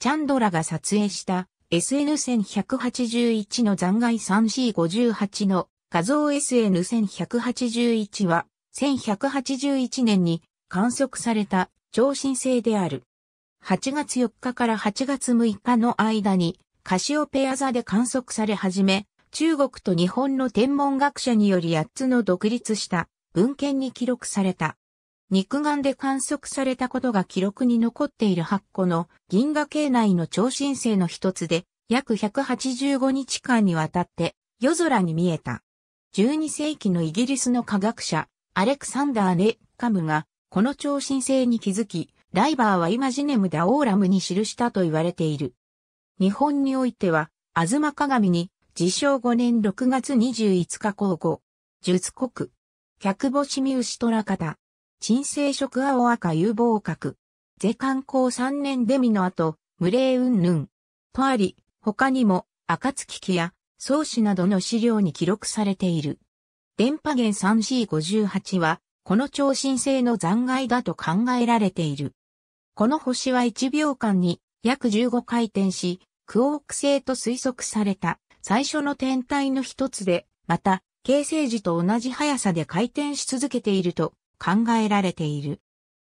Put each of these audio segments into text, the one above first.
チャンドラが撮影した SN1181 の残骸 3C58 の画像 SN1181 は1181年に観測された超新星である。8月4日から8月6日の間にカシオペア座で観測され始め、中国と日本の天文学者により8つの独立した文献に記録された。肉眼で観測されたことが記録に残っている8個の銀河系内の超新星の一つで、約185日間にわたって夜空に見えた。12世紀のイギリスの科学者、アレクサンダー・レ・カムが、この超新星に気づき、ライバーはイマジネム・ダ・オーラムに記したと言われている。日本においては、アズマ鏡に、自称5年6月25日公後、術国、客星ミウトラカ方。鎮静色青赤有望角。税関校三年デミの後、無礼ぬん。とあり、他にも、月記や、宗氏などの資料に記録されている。電波源 3C58 は、この超新星の残骸だと考えられている。この星は1秒間に約15回転し、クオーク星と推測された最初の天体の一つで、また、形成時と同じ速さで回転し続けていると考えられている。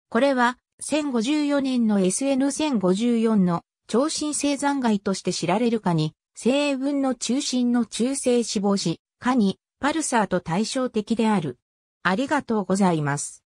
これは、1054年の SN1054 の超新星残骸として知られるかに、星雲の中心の中性死亡時、かに、パルサーと対照的である。ありがとうございます。